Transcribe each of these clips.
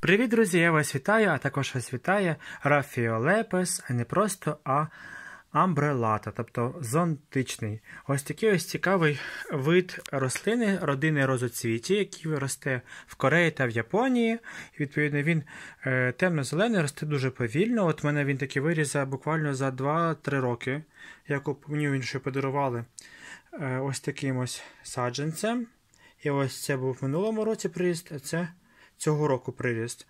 Привіт, друзі! Я вас вітаю, а також вас вітає Рафіолепес, а не просто а амбрелата, тобто зонтичний. Ось такий ось цікавий вид рослини, родини розоцвіті, який росте в Кореї та в Японії. Відповідно, він е, темно-зелений, росте дуже повільно. От мене він таки вирізав буквально за 2-3 роки. Я мені він ще подарували е, ось таким ось саджанцем. І ось це був в минулому році приїзд, а це цього року приріст.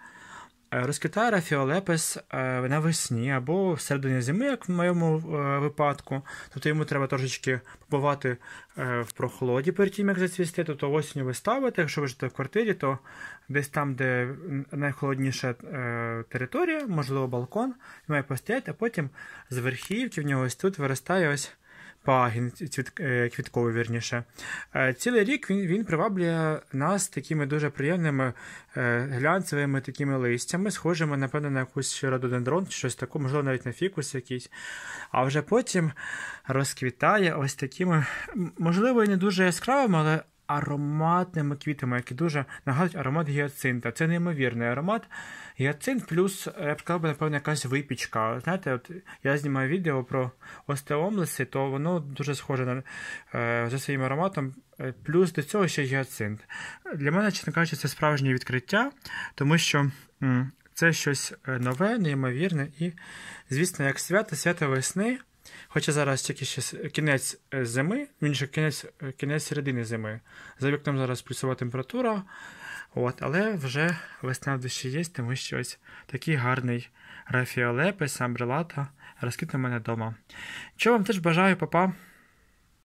Е, розквітає Рафіолепес е, навесні або в середині зими, як в моєму е, випадку. Тобто йому треба трошечки побувати в прохолоді перед тим, як зацвісти, тобто осінню ви ставите. Якщо ви живете в квартирі, то десь там, де найхолодніша територія, можливо, балкон, має постояти, а потім з верхівки в нього ось тут виростає ось пагін е, квітковий, вірніше. Е, цілий рік він він приваблює нас такими дуже приємними е, глянцевими такими листями, схожими, напевно, на якусь рододендрон, щось таке, можливо, навіть на фікус якийсь. А вже потім розквітає ось такими, можливо, і не дуже яскравими, але ароматними квітами, які дуже нагадують аромат гіацинта. Це неймовірний аромат. Гіацинт плюс, я б сказав, напевно, якась випічка. Знаєте, от я знімаю відео про остеомлеси, то воно дуже схоже на, е, за своїм ароматом. Е, плюс до цього ще гіацинт. Для мене, чесно кажучи, це справжнє відкриття, тому що. Це щось е, нове, неймовірне, і, звісно, як свято, свято весни. Хоча зараз тільки ще кінець е, зими, він ще кінець е, кінець середини зими. За вікном зараз плюсова температура, От, але вже весна в є, тому що ось такий гарний Рафіолепис, амбрелата розкид на мене вдома. Чого вам теж бажаю, папа.